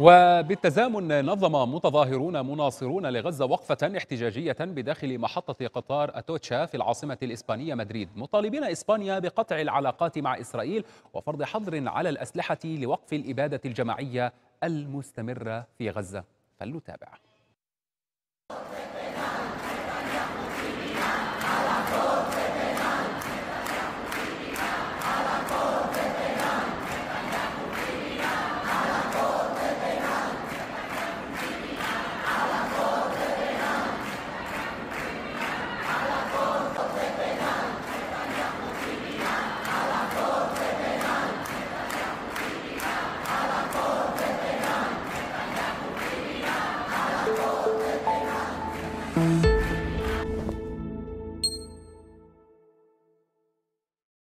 وبالتزامن نظم متظاهرون مناصرون لغزة وقفة احتجاجية بداخل محطة قطار أتوتشا في العاصمة الإسبانية مدريد مطالبين إسبانيا بقطع العلاقات مع إسرائيل وفرض حظر على الأسلحة لوقف الإبادة الجماعية المستمرة في غزة فلنتابع